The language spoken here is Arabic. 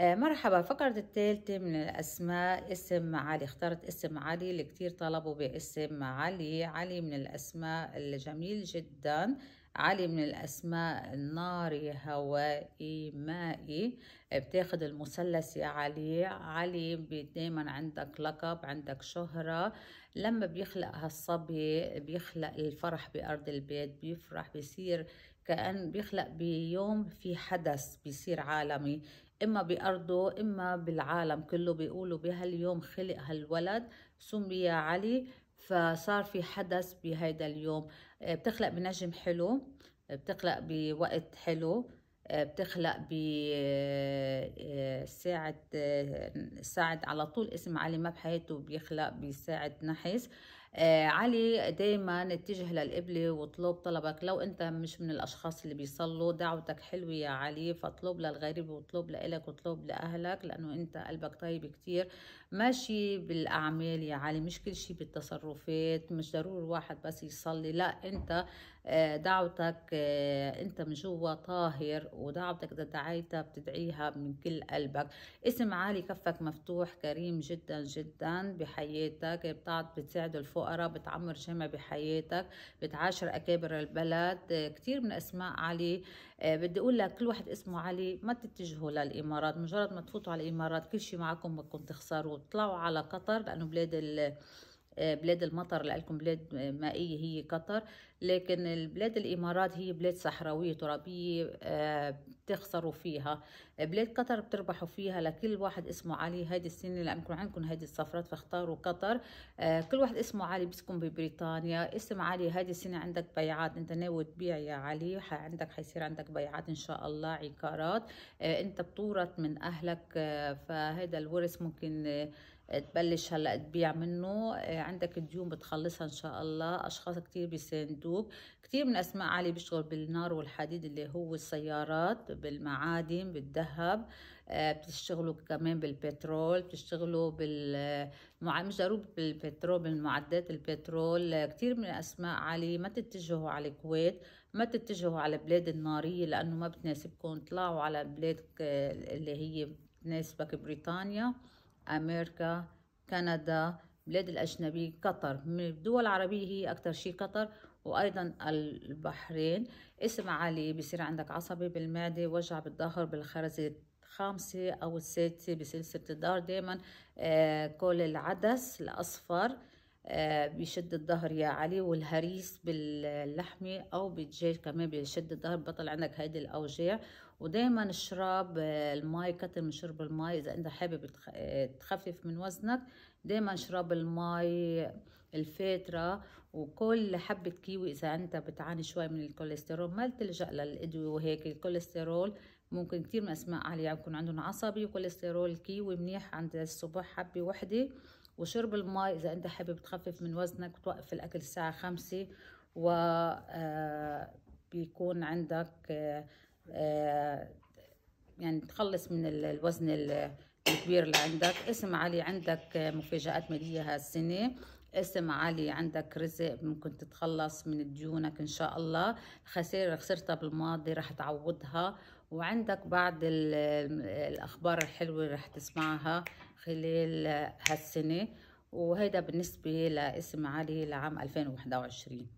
آه، مرحبا فقرة الثالثة من الأسماء اسم علي اخترت اسم علي اللي كتير طلبوا باسم علي علي من الأسماء الجميل جدا علي من الأسماء ناري هوائي مائي بتاخد المثلث علي علي دايما عندك لقب عندك شهرة لما بيخلق هالصبي بيخلق الفرح بأرض البيت بيفرح بيصير كأن بيخلق بيوم في حدث بيصير عالمي إما بأرضه إما بالعالم كله بيقولوا بهاليوم خلق هالولد سمي علي فصار في حدث بهيدا اليوم آه، بتخلق بنجم حلو آه، بتخلق بوقت حلو آه، بتخلق بساعة آه، آه، ساعد على طول اسم علي ما بحياته بيخلق بساعة نحس علي دايما اتجه للقبلة واطلب طلبك لو انت مش من الاشخاص اللي بيصلوا دعوتك حلوة يا علي فاطلب للغريب واطلب لإلك واطلب لأهلك لأنه انت قلبك طيب كتير ماشي بالأعمال يا علي مش كل شي بالتصرفات مش ضروري واحد بس يصلي لا انت دعوتك انت من جوا طاهر وضعبتك إذا دعيتها بتدعيها من كل قلبك اسم عالي كفك مفتوح كريم جدا جدا بحياتك بتساعد الفقراء بتعمر شمع بحياتك بتعاشر أكابر البلد كتير من أسماء علي آه، بدي أقول لك كل واحد اسمه علي ما تتجهوا للإمارات مجرد ما تفوتوا على الإمارات كل شيء معكم بدكم تخسروا اطلعوا على قطر لأنه بلاد ال بلاد المطر لألكم بلاد مائية هي قطر لكن البلاد الإمارات هي بلاد صحراوية ترابية آه، بتخسروا فيها بلاد قطر بتربحوا فيها لكل واحد اسمه علي هذه السنة لأنكم عندكم هذه الصفرات فاختاروا قطر آه، كل واحد اسمه علي بيسكن ببريطانيا اسم علي هذه السنة عندك بيعات انت ناوي تبيع يا علي عندك حيصير عندك بيعات ان شاء الله عقارات آه، انت بتورث من اهلك فهذا الورث ممكن تبلش هلا تبيع منه آه، عندك ديون بتخلصها ان شاء الله اشخاص كتير بيساندوك كتير من اسماء علي بيشتغل بالنار والحديد اللي هو السيارات بالمعادن بالذهب آه، بتشتغلوا كمان بالبترول بتشتغلوا بال مش ضروري بالبترول بالمعدات البترول آه، كتير من اسماء علي ما تتجهوا على الكويت ما تتجهوا على بلاد الناريه لانه ما بتناسبكم اطلعوا على بلاد اللي هي بتناسبك بريطانيا أمريكا كندا بلاد الأجنبية قطر من الدول العربية هي أكتر شيء قطر وأيضا البحرين اسم عالي بصير عندك عصبي بالمعدة وجع بالظهر بالخرزة الخامسة أو السادسة بسلسلة الدار دايما آه كل العدس الأصفر آه، بيشد الظهر يا علي والهريس باللحمة أو بالدجاج كمان بيشد الظهر بطل عندك هيدي الأوجاع ودايما اشرب آه، الماء كتر من شرب الماء إذا أنت حابب آه، تخفف من وزنك دايما اشرب الماء الفاترة وكل حبة كيوي إذا أنت بتعاني شوي من الكوليسترول ما تلجأ للأدوية وهيك الكوليسترول ممكن كتير من أسماء عالية يكون عندهم عصبي وكوليسترول كيوي منيح عند الصبح حبة وحدة وشرب الماء اذا انت حابب تخفف من وزنك وتوقف الاكل الساعه خمسة و آه، بيكون عندك آه، آه، يعني تخلص من الوزن الكبير اللي عندك اسم علي عندك مفاجآت مالية هالسنة اسم عالي عندك رزق ممكن تتخلص من ديونك ان شاء الله الخسائر خسرتها بالماضي رح تعوضها وعندك بعض الاخبار الحلوه رح تسمعها خلال هالسنه وهيدا بالنسبه لاسم عالي لعام 2021